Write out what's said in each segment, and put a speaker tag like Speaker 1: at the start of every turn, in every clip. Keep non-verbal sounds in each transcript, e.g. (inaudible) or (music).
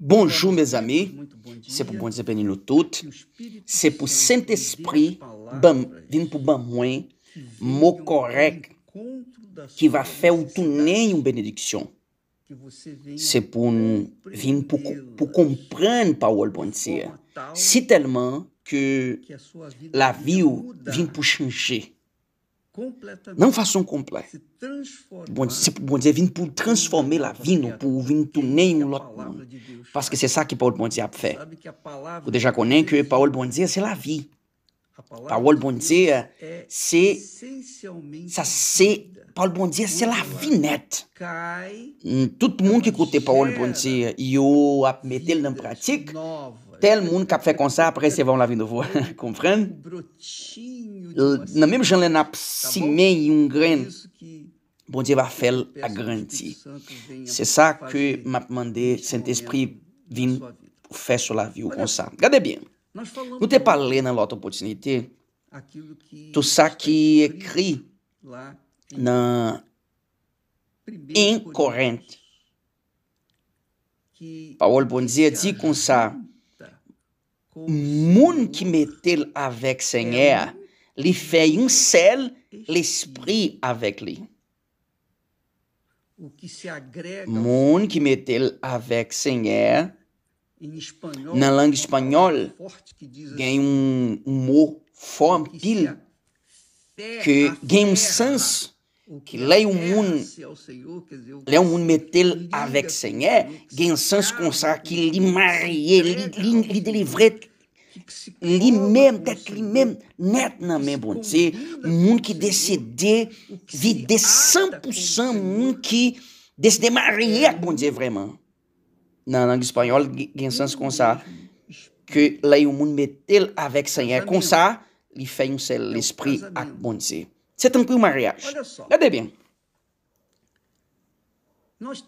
Speaker 1: Bonjour mes amis, c'est pour vous Dieu nous tous, c'est pour Saint-Esprit, vin pour ben moins mot correct, qui va faire tourner une bénédiction. C'est pour nous, vin pour, pour comprendre bon si tellement que la vie vient pour changer. Non complète. façam completo. Bon pour transformer pour vie, la vie, venir tourner tornar um monde. Parce que c'est ça que Paul bon Dieu a fait. Vous déjà connaissez que Paul bon Dieu, c'est la vie. Paul bon Dieu, euh, c'est ça c'est Paul bon Dieu, c'est la vie nette. Mm, tout le monde qui écoute Paul bon Dieu, il a mis en pratique. tel moun kap fè kon sa apre bon, (laughs) euh, bon? bon se van la vin do vo kompren nan mèm jen lè nap simè yon gren bondye va fèl agrenti se sa ke map mande sent espri vin fè so la vi ou kon sa gade bie nou te pale nan loto potinite tout sa ki ekri nan en korent paol bondye di kon sa que Munchimetel avec Seigneur lui fait un seul l'esprit avec lui. Munchimetel avec Seigneur na língua espanhola tem um humor forte que tem assim, um sens, que lê o mundo lê o mundo meter avec Senhor tem um senso com que lhe marie lhe lhe li menm, net nan menm bondse, moun ki desede, vide 100% moun ki desede marye ak bondse vreman. Nan lang espanyol, gen sens kon sa, ke laye moun metel avek sanye, kon sa, li fayon sel l'espri ak bondse. Se tanpou marye aj, gade bien.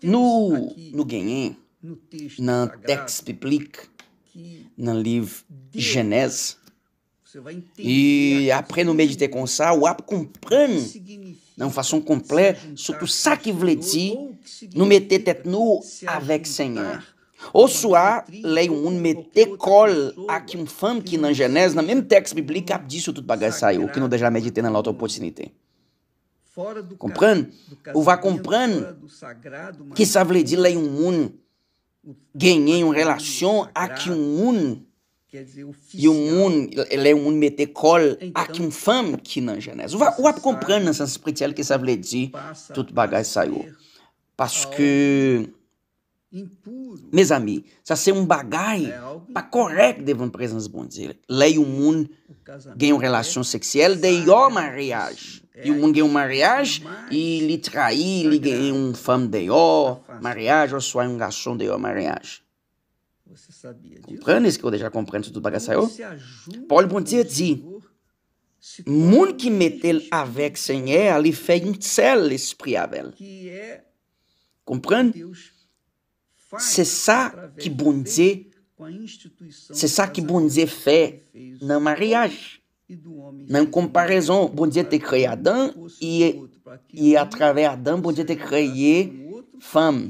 Speaker 1: Nou, nou genyen, nan tekst peplik, ki no livro livre Genèse. E apre nou medite kon sa, ou ap kompren nan fason komple sou tout sa ki vle não nou mette tet nou avek senyen. Ou sou a, le um moun mette kol ak yon fam ki nan na nan menm tekst biblik ap di sou tout bagay sa ou ki nou deja medite nan louta opotinite. Kompren? Ou va kompren
Speaker 2: que sa vle di
Speaker 1: le yon moun genyen yon relasyon ak yon moun, yon moun, le yon moun mette kol ak yon fam ki nan janez. Ou ap kompran nan sens spritiyel ki sa vle di, tout bagay sayo. Paske, mes ami, sa se yon bagay pa korek de yon prezans bondi. Le yon moun genyen relasyon seksyel de yon mariage. eu manguei um mariage e é é lhe traí, tá lhe ganhei um fam de ó, mariage, ou só um garçom de ó, mariage.
Speaker 2: Você sabia
Speaker 1: disso? Compreendes que eu já compreendo tudo para Paulo bom dia diz, mundo que metel a Senhor, ali fez um céu espriavel. É Compreende? C'est ça que bom dia, c'est ça que bom dia fez na mariage. nan komparèzon, bondje te kreye Adan, i a travè Adan, bondje te kreye fam,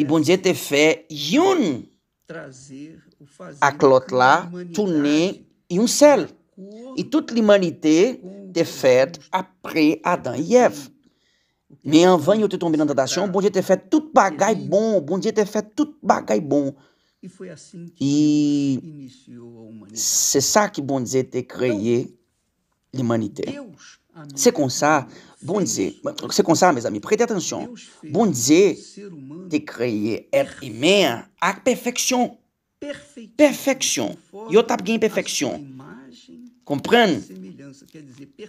Speaker 1: i bondje te fè yon ak lot la, toune yon sel, i tout l'imanite te fèd apre Adan, yev, ni an vanyo te tombe nan dadasyon, bondje te fè tout bagay bon, bondje te fè tout bagay bon, i se sa ki bondje te kreye l'humanité. Ah c'est comme ça, bon Dieu, c'est comme ça, mes amis, prêtez attention. Bon Dieu, de créer être humain avec perfection. Perfection. Yo tap gen perfection. Comprenez?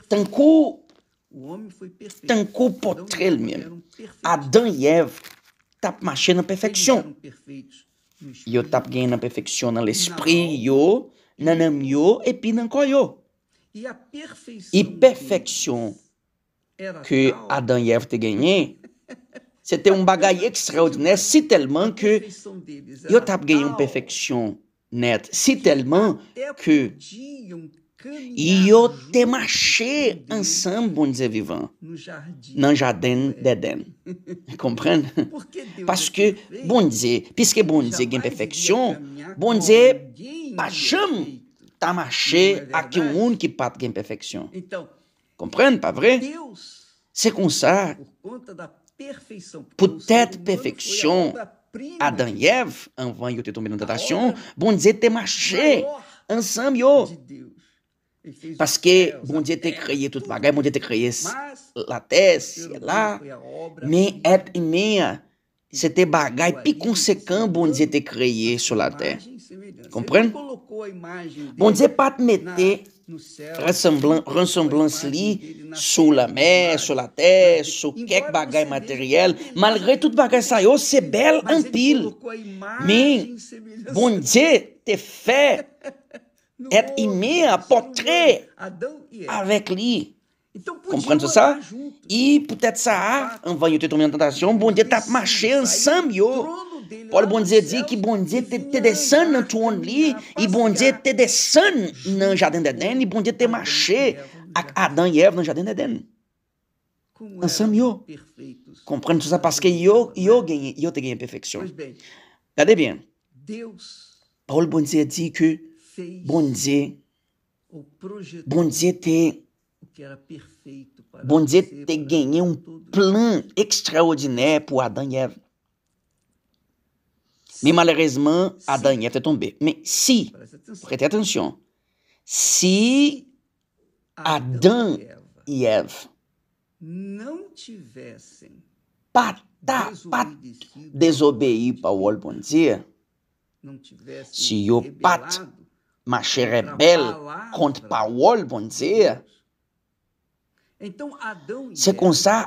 Speaker 1: Tan kou, tan kou potre l Adam et Yev tap dans la perfection. Yo tap gagné la perfection dans l'esprit yo, nan et yo, dans nan koyo la perfection que Adam et Ève ont gagné, c'était un bagage (laughs) extraordinaire, si tellement que ont ont gagné une perfection nette, si tellement que ont démarché marché ensemble, bon Dieu vivant, dans jardin d'Éden. (laughs) comprenez? Parce que, bon Dieu, puisque bon Dieu perfection, perfection, bon Dieu, pas É o marcher que qui é un qui compreende, de perfection. Então, Comprendre, pas por
Speaker 2: conta da perfeição, por
Speaker 1: être perfeição, Adam e Eve, avant eu te tombado na tentação, bom dizer ter marché ensemble. Parce que bon Dieu t'a créé toute bagaille, bon Dieu t'a créé la terre, là, mais être humain, c'était bagaille plus conséquent bon Dieu t'a créé sur la terre.
Speaker 2: Bon Dieu pas te mettre
Speaker 1: ressemblance li sous la mer, sous la terre, sous quelques bagages matériel. Malgré tout bagay ça yo, oh, c'est belle en pile. Mais bon Dieu te fait (laughs) être aimé, à portrait e avec lui. Comprendre ça? Et peut-être ça, en voyant te tomber tentation, bon Dieu t'a marché ensemble Paulo Bonzé diz que Bonzé te descend to only e Bonzé te descendo no jardim de Eden e Bonzé te marché a Adão e Eva no jardim de Eden. Ensemble, yo. Comprando ça parce que yo, ganhei, eu te ganhei perfeição. Regardez bien. Paulo Bonzé diz que Bonzé, Bonzé te Bonzé te ganhei um plano extraordinário para Adão e Eva. Mais malheureusement, Adam était tombé. Mais si, prêtez attention, si Adam e Eve
Speaker 2: não tivessem patá, tipo pat,
Speaker 1: desobéir para o bom dia, se o pat maché rebel contra Paul bom dia,
Speaker 2: então Adão e Eve, se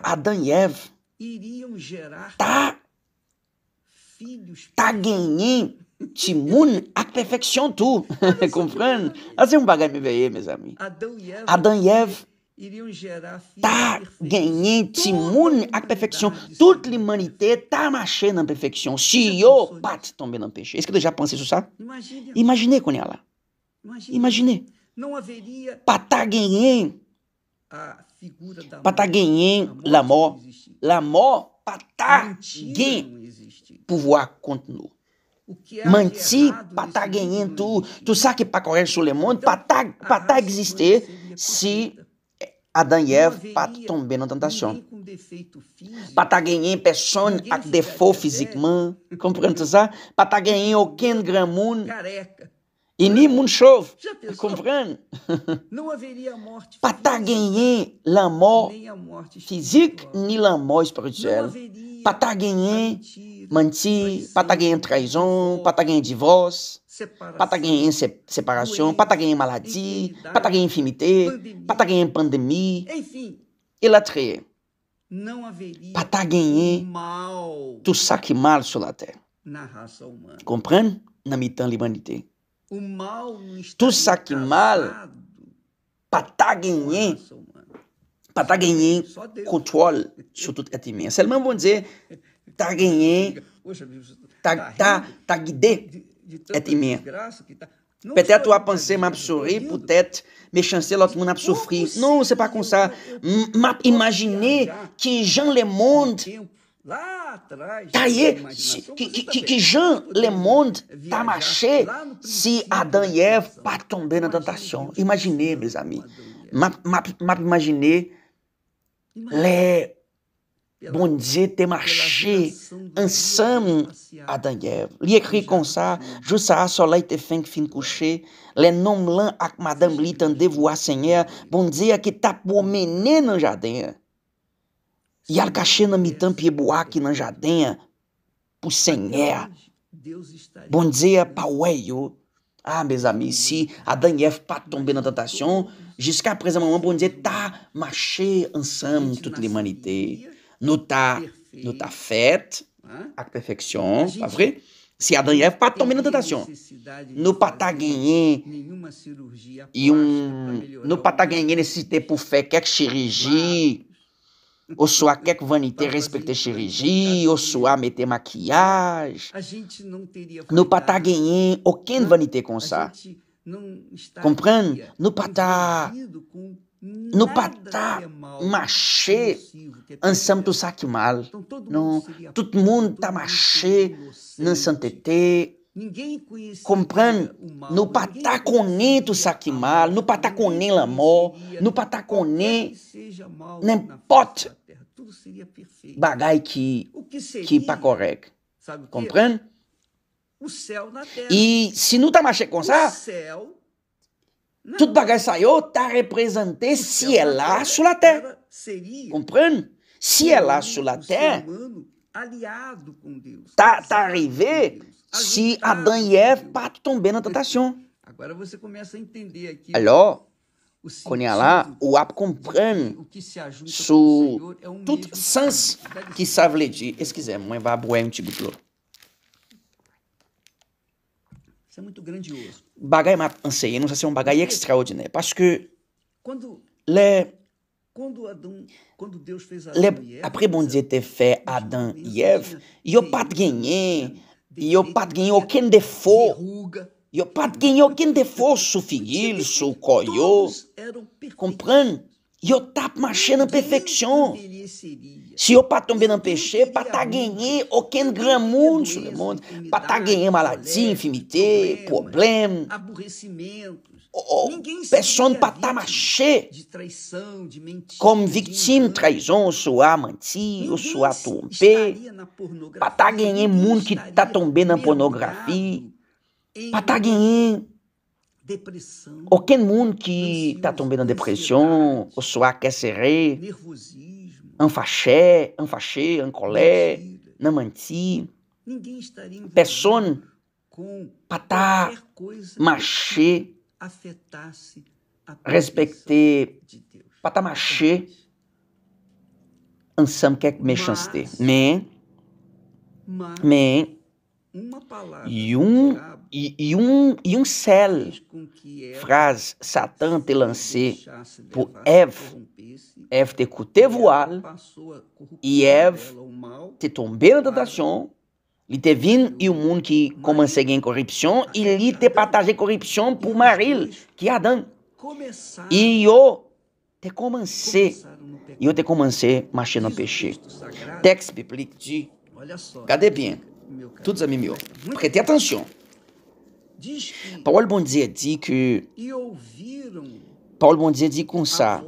Speaker 1: Adão e Eve
Speaker 2: iriam gerar tá filhos
Speaker 1: t'a gagné, tu moun tu. perfection tout. um Ah, me veio, meus merveilleux, mes
Speaker 2: e Eve. Iriam gerar filhos. Tá,
Speaker 1: tu moun tá é a perfection. Toute l'humanité t'a marché dans perfection. Si yo, pat, tombé dans péché. Est-ce que tu as déjà sabe? Imagine ça? Imaginez qu'on est là. Imaginez. Pas t'a gagné. Pas t'a pataguin. Pouvoir continuou. Manti, pataguenien, tout, que ça qui pas correct sur le monde, patag, patag exister se Adam e Eva pas tomber dans tentation. Pas ta gagner personne avec défaut physiquement, comprenez ça? Pas ta gagner aucun grand monde Et ni Munchov. comprends morte. ta tá gagner la mort physique ni la mort spirituelle. Pas ta gagner mentir, pas ta gagner divorce, pas ta gagner maladie, pas ta gagner pandemia. Enfim, ta gagner pandémie. Il a créé. Pas ta gagner mal sur la terre. Comprends? Na mi-temps l'humanité. tou sak mal pa ta genyen pa ta genyen kontrol sou tout eti men. Selman bon dize, ta genyen ta gide eti men. Petè a tou apanse map sorri, petè me chanse lout moun ap sofri. Non, se pa kon sa. Map imagine ki jan le mond Lá atrás. Tá tá que, que, que Jean Le Monde Tamaché, se Adan e Eve partent tomber na tentação. Imaginez, meus amis. M'imaginez les Bon Dieu te marché ensemble, Adam et Ève. Li écrit comme ça, juste à soleil te fin fin couché, les noms ak madame li tende voix Seigneur, bon Dieu qui t'a tá promené dans le jardin. E Arcaxena Mitam por Nanjadenha, Bom dia, Paueio. Ah, meus amis, se Adam et Ève pas na tentação, la tentation, jusqu'à présent, maman, bon Dieu, t'as marché ensemble toute l'humanité. Nous t'as, nous t'as a à perfection, pas vrai? Se Adão e Eva para na tentação, no para ganhar e um, no para ganhar necessitei por fé que é Ossuar quer que Vanité respeite chirurgia, a meter maquiagem.
Speaker 2: A gente não teria No patá
Speaker 1: ganhar, o quem Vanité com ça? Compreende? No patá. Tá então no patá machê, ansam tu saque mal. Não, todo mundo tá machê, não santete. Ninguém comprando no Pataconé Tusaquimal, no Pataconé Lamó, no Pataconé Nempote, bagai que, que pacorec.
Speaker 2: Sabe O que? O céu na terra. E
Speaker 1: se não tá machê com isso? O
Speaker 2: céu
Speaker 1: não. Tudo bagai saiu, tá representante se é lá sur terra.
Speaker 2: Seria.
Speaker 1: Compreende? Se é lá sur terra.
Speaker 2: Aliado com Deus.
Speaker 1: Tá, tá arrivé Si Adan Yev pat tombe nan tatasyon. Alo, konye ala, wap kompran sou tout sens ki savle di. Eskize, mwen va abouen ti boutlo. Bagay map anseyen, nou sa se yon e bagay ekstraodine. Pasku le apre bondze te fe Adan Yev, yo pat genyen e o Iopadguinho é quem defou. Iopadguinho é quem defou seu filho, seu coio. Compreende? e Yo tap a perfeição. Se eu para tomber na peixe, para tá ganhar o que gramundo, Sulemonde, para tá ganhar maladia, infimité, problema,
Speaker 2: aborrecimentos.
Speaker 1: Pessoa para tá machê. De
Speaker 2: traição, de mentira.
Speaker 1: Como vítima, traição, sua mentir, ou sua tombé. Para tá ganhar mundo que tá tombando na pornografia. Para tá Aucun monde qui t'a tombé dans depressão, tá o ou soit serré, un fâché, un fâché, un colère, na menti. Personne pas t'a marché, respecté, pas t'a marché, ensemble quelque méchanceté. Mais, mais, e um, e, e, um, e um cel, frase Satan te por ev ev te t'écoutait voile, e ev te tombée na tentação, lhe te vin e o mundo que commençait em corrupção, e lhe te partageait corrupção por Maril, que é Adão. E eu te comecei e eu te comecei marcher no péché. texto biblique de cadê bem Todos a mim Prêtez attention. Paulo Bondier dit que. Paulo Bondier dit comme ça.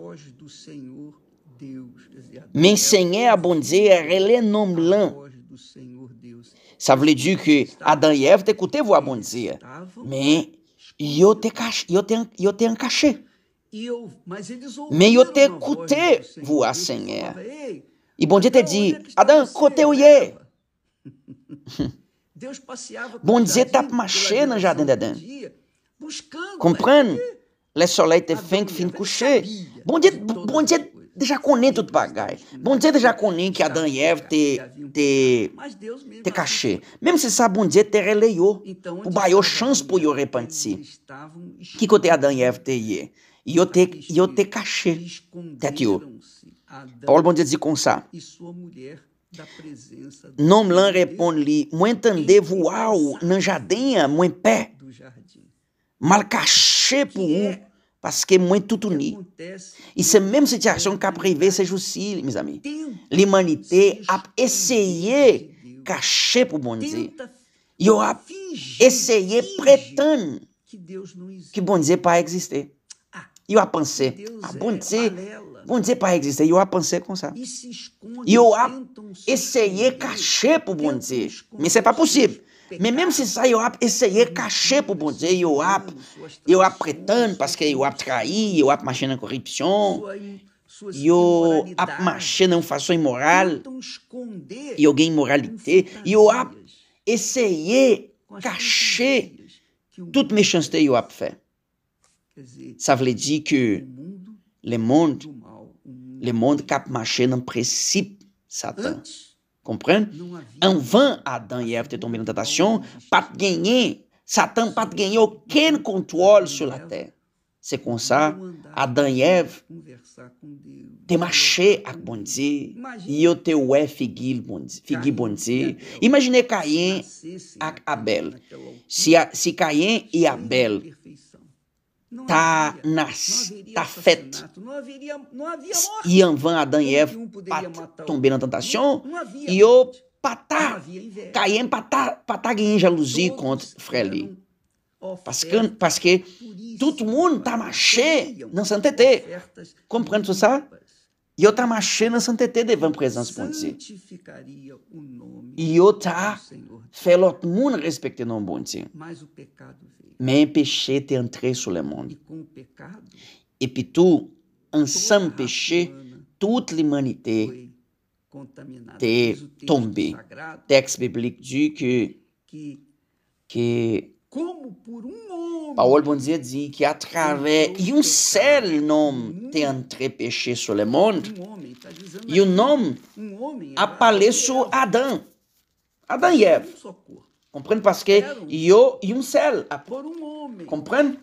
Speaker 1: Mais Seigneur é Bondier, elle est nom blanc. Ça veut dire que Adam et Eve t'écoutaient voix Bondier. Mais eu te, eu Mas eu te encaixé.
Speaker 2: Mais Senhor.
Speaker 1: E voix Seigneur. te disse, Adam, côté o est (laughs)
Speaker 2: Deus passeava Bon Dieu tape
Speaker 1: ma chaîne dans jardin d'Adam. Comprendre? Le soleil te fin que fin coucher. bom dia, bon Dieu deja konen tout bagay. Bon Dieu deja konen que Adão e Eva te te te assim cachê. Mesmo se sabe bom dia te releiou, então, o baiou chance por eu repentir. Que côté Adão e Eva te e eu te eu te cachê. Tete yo. Paulo bon Dieu dit comme ça. Nomlan répond-lui, moi entendez-vous, não jardin, moi pé, mal caché pour é vous, parce que moi tout uni. E se même situation qu'a seja o aussi, mes amis, l'humanité a essayé caché pour bon dizer. E eu essayé prétendre que bon dizer para existir. E o Apansê. Apansê. Vamos dizer para existir. E o Apansê é com E, e é é o ap Esse aí é cachê pro bom Mas é para possível. Mas mesmo se sai ap esse aí é cachê pro bom dizer. Eu ap, eu ap pretendo, porque eu ap trair, eu ap machina corrupção. E o ap machina não faço imoral. E alguém imoralité. E eu ap, esse aí é cachê. Tudo me chance de eu ap fé. Ça veut dire que le monde, le monde cap marché dans le principe Satan. En vain Adam et Eve étaient tombés dans la tentation, pas n'a Satan pas gagné aucun contrôle sur la terre. C'est comme ça, Adam et Eve te marché avec bon Dieu, yo te ouais figui bon Dieu. Imaginez Caïn et Abel. Si, si Caïn et Abel tá nas tá Yanvan E Tombeira Tentacion, e o Patá, Caiem Patá, Patá Guinja Luzi contra Freli. Parce Porque tout mundo monde tá marché não Saint-Tété. Comprends-tu ça? E outra machena santete devam presença bonzi. Io ta felot mun respecte non bonzi. Mais un péché te entré sur le monde. Et puis tout, ensemble péché, toute l'humanité t'est tombée. Texte biblique dit que, que como por um Paul bon Dieu dit qu'à travers un seul homme t'es entré péché sur le monde. et Un homme a parlé sur Adam. Adam et Ève. Comprenez parce que a un seul. Comprenez?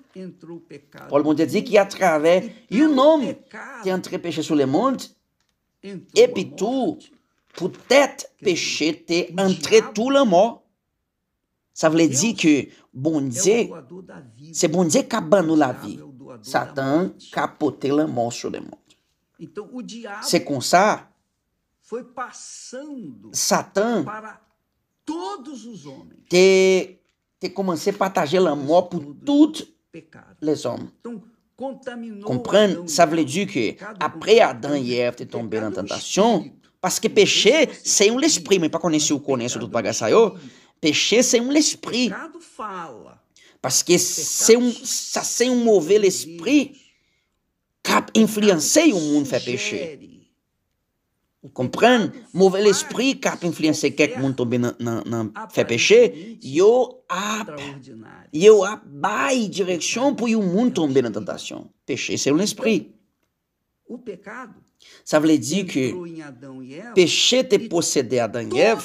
Speaker 1: Paul bon Dieu dit qu'à travers un homme t'es entré péché sur le monde. Et puis tout, peut-être péché t'es entré tout le monde. Ça veut dire que bon é Dieu, c'est bon Dieu qui a banni la vie. É Satan capoté la mort sur le monde.
Speaker 2: Então, c'est
Speaker 1: comme ça. Satan te, te commencé à partager la mort pour tous les hommes. Então, Comprendre, ça veut dire que après Adam e Eve ter tombé na tentação, parce que péché, c'est um l'esprit, mais pas conhecer o conheço do bagaçaiô, péché, sem um l'esprit. Parce que um, ça c'est um mauvais l'esprit cap influencer o mundo fait péché. Comprendre? Mauvais l'esprit cap influencer quelque monde tomber dans fait péché, yo ap yo ap bail direction pour o mundo tomber dans tentation. Péché c'est um l'esprit.
Speaker 2: O pecado
Speaker 1: ça veut dire que péché te possédé Adam et Ève,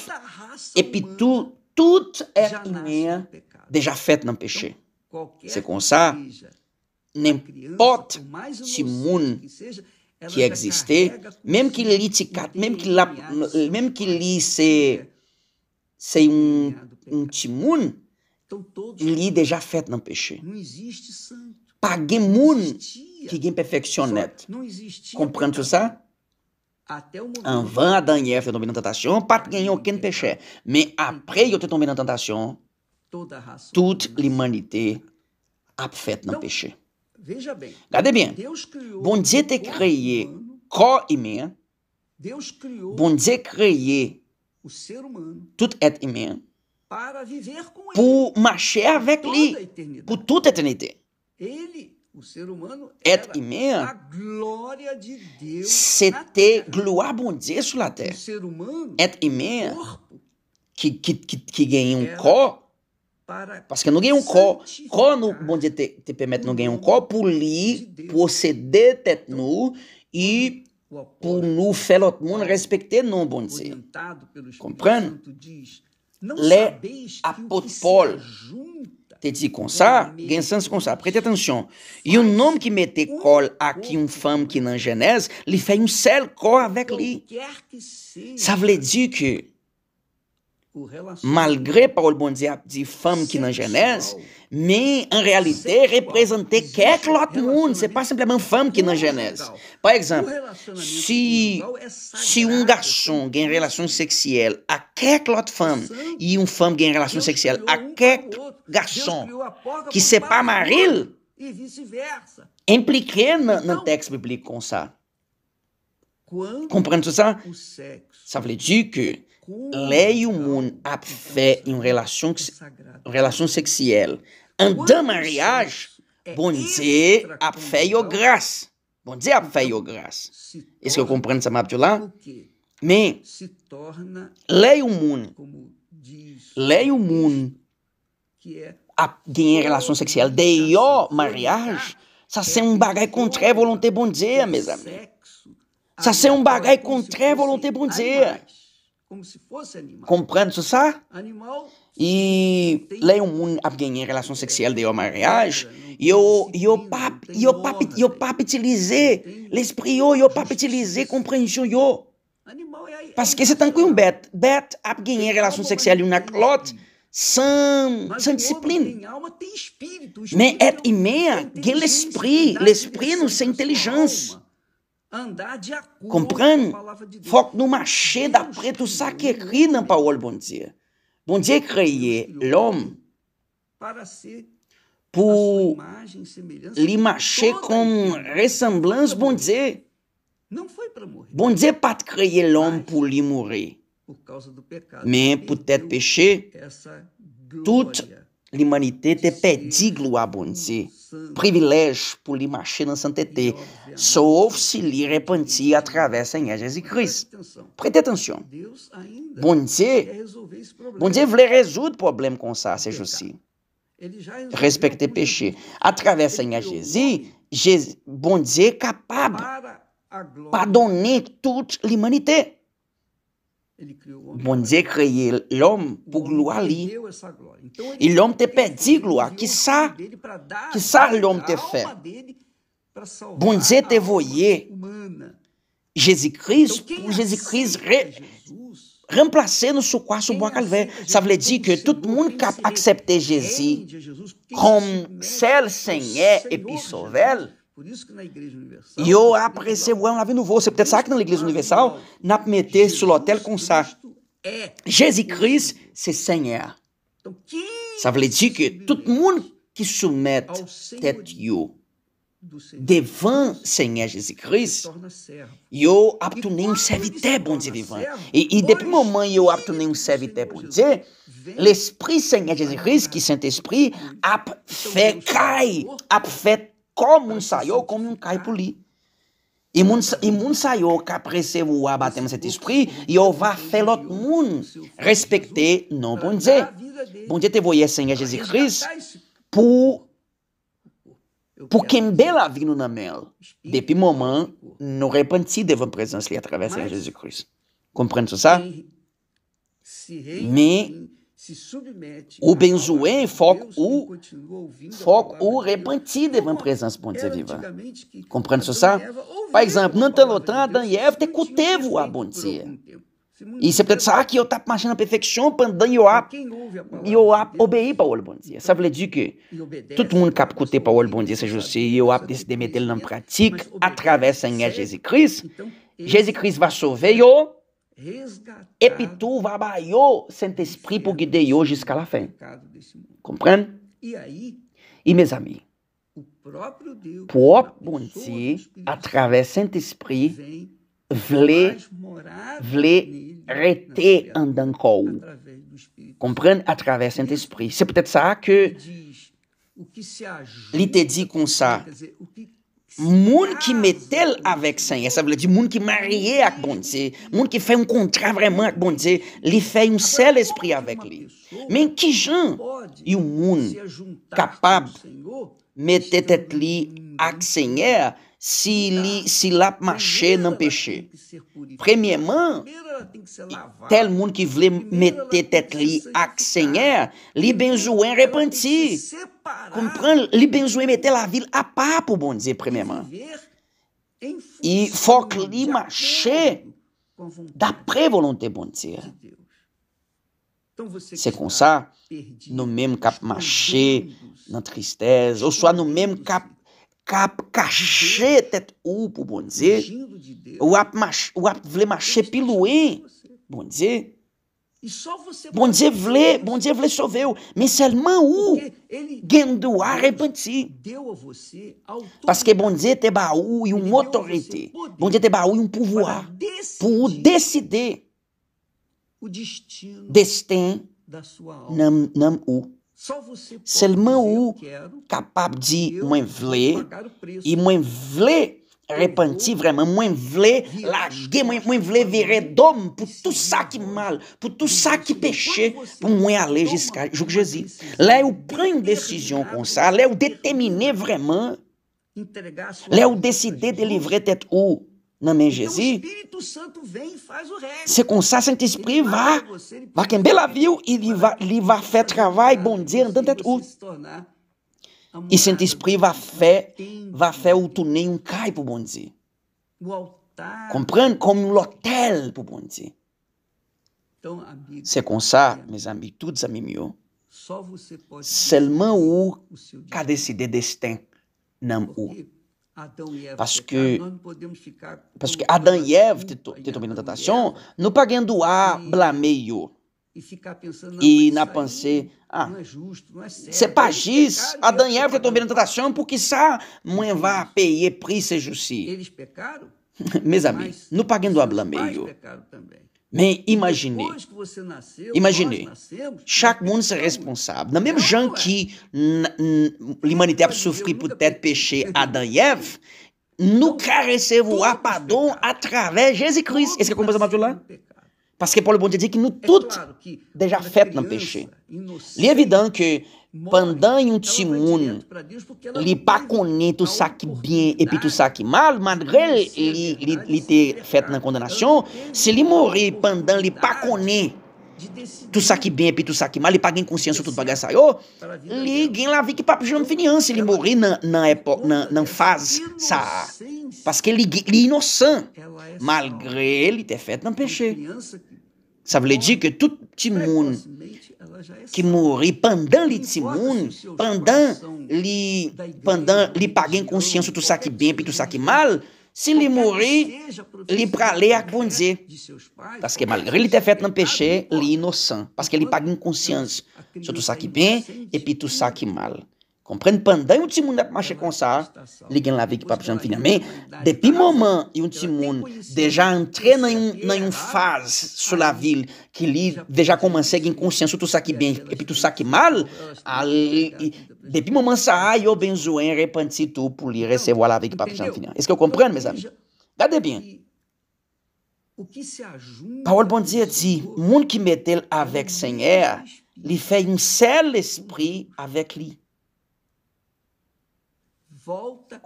Speaker 1: et puis tout toute um mère déjà fait dans le péché. C'est comme ça, n'importe si monde qui existait, même qu'il lit e même qu'il même qu'il lit c'est un, un il est déjà fait dans le péché. Pas de monde qui est perfectionné. Comprends tout ça?
Speaker 2: an van
Speaker 1: danyev yo te tombe nan tentasyon, pa te genye okin peche, me apre yo te tombe nan tentasyon, tout l'imanite ap fete nan peche. Gade bien, bon di te kreye kwa imen, bon di te kreye tout et imen, pou mache avek li, pou tout etenite.
Speaker 2: E li, O ser humano
Speaker 1: era être humain, a glória de Deus c'était gloire bon Dieu sur la terre. O ser humano, être humain, corpo, que, que, que, que ganha um corpo, parce que não ganha um có có no, bom dia te, te permite não ganhar um có por lui, pour céder tête então, e por nous faire l'autre monde respecter non bon Dieu. Comprendre? L'apôtre Paul. Junto Te di kon sa, gen sens kon sa. Prete atensyon. Yon nom ki mete kol a ki yon fam ki nan jenese, li fe yon sel kol avek li. Sa vle di ki... malgré parole bon Dieu dit femme qui dans Genèse, mais en réalité représenter quelque autre monde, c'est pas simplement femme qui dans Genèse. Par exemple, si si un garçon a une relation sexuelle à quelque autre femme, et une femme a une relation sexuelle à quelque garçon qui s'est pas marié, impliqué dans le texte biblique comme ça.
Speaker 2: Comprendre tout ça?
Speaker 1: Ça veut dire que lei un fait une relation, relation relação En deux mariages, bon Dieu a e graça, bom dia a fé e graça. Então, isso que eu compreendo vous lá, Mas, Leio o mundo, leio o mundo, a ganhar relação sexual de ó mariage, Isso é, é um bagaio contra volonté bom dia, meus amigos. Ça c'est um bagaio contra volonté bom dia isso Comprando Animal e leio um alguém em relação sexual de mariage eu e o eu e o pas utiliser l'esprit e o pas utiliser compreensão eu é parce é que c'est un coup bête bête a alguém em relação sexual e uma clote sans, sans discipline. Mais être humain, quel l'esprit, l'esprit não c'est inteligência.
Speaker 2: Comprendre?
Speaker 1: Faut que nous marchions d'après tout ça qui est écrit dans la parole de bon Dieu. Bon Dieu a créé l'homme pour lui marcher comme ressemblance bon Dieu. Bon Dieu n'a pas créé l'homme pour lui mourir. Mais pour être péché, toute L'immanite te pedi glou a bondi, privilej pou li mache nan sante te, souf si li repenti atravesse nye Jezi Kris. Prete tensyon.
Speaker 2: Bondi, bondi vle
Speaker 1: rezout problem kon sa sejousi. Respekte peche. Atravesse nye Jezi, bondi e kapab pa doni tout l'immanite. Bon Dieu créé l'homme pour gloire lui. Et l'homme te perdu gloire. Qui ça, qui ça l'homme te fait? Bon Dieu te voyé. Jésus-Christ, pour Jésus-Christ remplacer nous sur quoi sur bois calvé, Ça veut dire que tout le monde qui a accepté Jésus comme seul Seigneur et puis
Speaker 2: Por isso que na Igreja
Speaker 1: Universal. E eu apareceu um navio voo. Você pode estar aqui na Igreja Universal, na meter sur l'autel com ça. Jésus-Christ, c'est quem. Ça veut dire que tout le monde qui soumet tête Dieu devant Senhor Jesus christ eu aptunei um serviteur bom Dieu vivant. E, e depuis le moment où eu aptunei um serviteur bom Dieu, l'Esprit Senhor Jesus christ qui Saint-Esprit, a então fait caille, a fait como ensaiou, como um cai E moun, e que sa yo kap resevo a batem cet espri, yo va fe lot moun respekte nan ah, bondye. Bondye te voye Senye Jezikris pou pou kembe la vi nou mel. Depi moment, nou repenti devan prezans li a travese Senye christ Komprende sou ça?
Speaker 2: Me, o Benzoé foco o foco
Speaker 1: o repartir devant présence bon Dieu Compreende isso, ça? Por exemplo, não tem lotran, Daniel, tem te couteve a bom dia. E você pode saber ah, que eu tá marchando na perfeição para eu Yoab e Yoab obeir para o bom dia. Ça veut dire que todo mundo cap coutei para o bom dia, c'est eu Yoab décider meter na prática através travers Jesus Jésus-Christ. Então, Jesus christ vai e yo. Et puis, va le Saint-Esprit pour guider jusqu'à la fin. Comprenez? Et mes amis, propre bon Dieu, à travers Saint-Esprit, voulait, voulez rester en d'un corps. À travers e Saint-Esprit. C'est peut-être ça que l'ité dit comme ça. Moun ki metel avèk sènyè, sa vle di moun ki marye ak bondzè, moun ki fè yon kontra vreman ak bondzè, li fè yon sel espri avèk li. Men ki jan yon moun e kapab metetet e li ak sènyè, si lap mache nan peche.
Speaker 2: Premieman,
Speaker 1: tel moun ki vle mette tet li ak senyer, li benjouen repanti. Komprend, li benjouen mette la vil apap ou bonzi, premieman. I fok li mache dapre volante bonzi.
Speaker 2: Se kon sa,
Speaker 1: nou menm kap mache nan tristez, ou soa nou menm kap cap, cachete, upo, bom dizer, o ap, o ap, vle, maché, piloué, bom dizer,
Speaker 2: e só você bom dizer vle, bom dizer vle
Speaker 1: choveu, mas seulement ou
Speaker 2: gendo arrepanti. Deu a você Parce que
Speaker 1: bom dizer te baú e um autorité. Bom dizer te baú e um pouvoir. Pour décider
Speaker 2: o destino, destin da sua alma.
Speaker 1: Nam, nam ou. selman ou kapap di mwen vle, e mwen vle repenti vreman, mwen vle lage, mwen vle vire dom, pou tout sa ki mal, pou tout sa ki peche, pou mwen ale jiska, jok je zi. Le ou pren decizyon kon sa, le ou detemine vreman, le ou deside de livre tet ou, na Mengesi. Então o
Speaker 2: Espírito Santo vem e faz o resto. Se com ça Saint-Esprit va, va quember la
Speaker 1: e lhe va, a fé faire travail, bon Dieu, dans tête E o esprit va fé, a fé o tourner um cai pro bom dia,
Speaker 2: O altar.
Speaker 1: Comprendre como um hotel pro bom dia.
Speaker 2: Então, amigo.
Speaker 1: Se com ça, mes amis, todos amis meus. É
Speaker 2: Só você pode.
Speaker 1: Seulement o. qu'a décidé Porque parce que, parce ah. é é é que Adam et Ève te tombé dans la tentation, nous pas gain E na pensée, ah, c'est pas juste, Adam et Ève te tombé dans la tentation pour que ça, moi va payer prix c'est Mes amis, nous pas gain droit nem imagine,
Speaker 2: Nasceu, imaginei.
Speaker 1: Chaque se é responsável. Na mesma jean que a humanidade sofre por ter péché Adam e Eve, nunca recebeu o apadão através de Jesus Cristo. Esse é o que é como você lá? Um Paske pou le bondi de di ki nou tout deja fet nan peche. Li evidan ke pandan yon simoun li pa konen tout sa ki bin epi tout sa ki mal, malgre li te fet nan kondanasyon, se li mori pandan li pa konen tout sa ki bin epi tout sa ki mal, li pa gen konsyansou tout bagay sa yo, li gen la vi ki pa peche nan finiansi. Li mori nan faz sa. Paske li inosan, malgre li te fet nan peche. Sa vle di ke tout timoun ki mouri pandan li timoun, pandan li pagen konsyans sou tou sa ki ben, pi tou sa ki mal, si li mouri, li prale akponze. Paske malgre li te fet nan peche, li inosan. Paske li pagen konsyans sou tou sa ki ben, pi tou sa ki mal. Komprende pandan yon ti moun ap mache kon sa, li gen la vek pa prijan finan. Men, depi moman yon ti moun deja entre nan yon faz sou la vil ki li deja komanse gen konsyansou tout sa ki ben epi tout sa ki mal, depi moman sa, yo ben zoen repanti tou pou li resevo la vek pa prijan finan. Eske yo komprende, mes amin? Bade bien. Paol Bondzi eti, moun ki metel avek senye, li fey msel esprit avek li.
Speaker 2: volta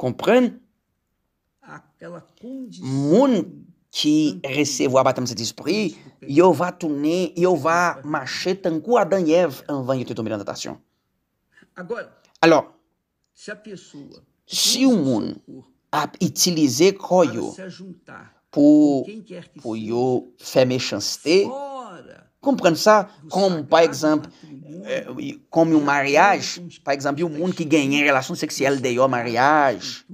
Speaker 2: aquela condição
Speaker 1: mundo que recebeu o abatimento de espírito e eu vá tunir e eu vá marchar tanto a Daniel em vão e tudo mirando a tação agora Alô.
Speaker 2: se a pessoa
Speaker 1: se o mundo a utilizar coio por por eu fazer minha chance ter, fora como pensar como, por exemplo, né? eh, como um mariage, por exemplo, o mundo que ganha relação sexual de um mariage,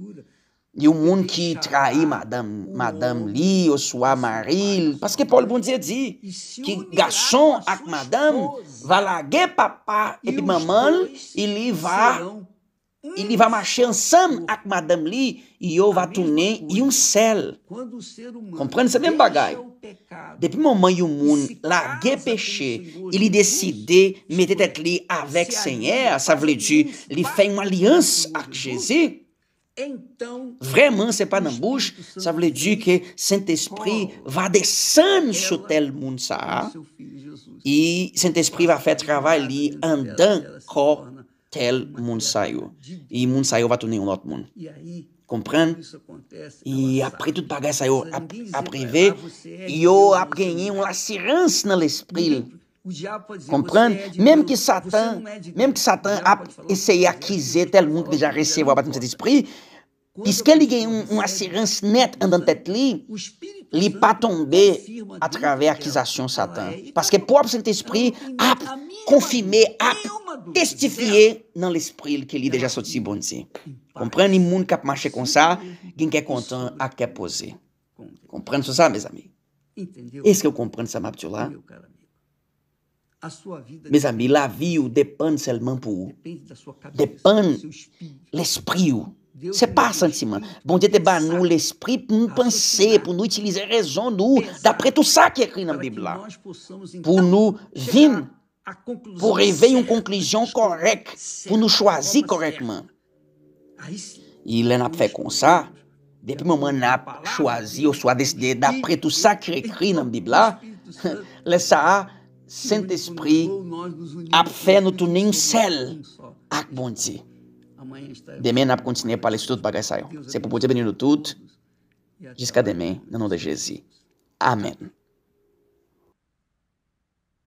Speaker 1: e o mundo que trai Madame, Madame Lee ou sua Maril, porque Paulo Bondier diz que garçom e Madame vai largar papá e mamãe e lhe vai Il va marcher ensemble hum. avec madame li et e um e il va tourner ciel.
Speaker 2: Comprenez sel. même même Depuis bagay?
Speaker 1: le moment où moun le péché, il de mettre tête li avec Seigneur, ça veut dire li fait une alliance avec Jésus. vraiment pas pas' bouche, ça Ça dire que que Saint-Esprit va descendre sur tel monde, et Saint-Esprit va faire travailler li en corps tel saiu E saiu va tourner un outro mundo. Comprendre? E apre tout bagay sa a ap, apreve, yo ap genyen yon la no espírito. l'espril.
Speaker 2: É é mesmo
Speaker 1: que ki Satan, que ki Satan ap eseye akize tel mundo que já resevo apat moun cet esprit, Piske li gen yon net an dan tet li, li pa tombe a travè akizasyon satan. Paske pou ap cet espri ap konfime ap testifiye nan l'espril sorti bon deja comprendre si bonzi. Kompren ni moun kap mache kon sa, gen ke kontan ak ke pose. Kompren sou ça, mes ami? Eske ou kompren sa map là? Mes amis, la vi ou depan selman pou ou. Depan l'esprit ou. pas pa sentiment. Bon, diye te ba l'esprit pour nous penser pour nous utiliser rezon nou, d'après tout ça qui est écrit dans la Bible, pour nous vin pou revey yon konklyzyon korek, pou nou chwazi korekman. I lè nap fe kon sa, depi mèman nap chwazi ou swa deside dapre tou sakre kri namdib la, lè sa, sent espri ap fe nou tounen yon sel ak bondzi. Demè nap kontine pales tout bagay sayon. Se pou pote benyoun nou tout, jiska demè nan nou de Jezi. Amen.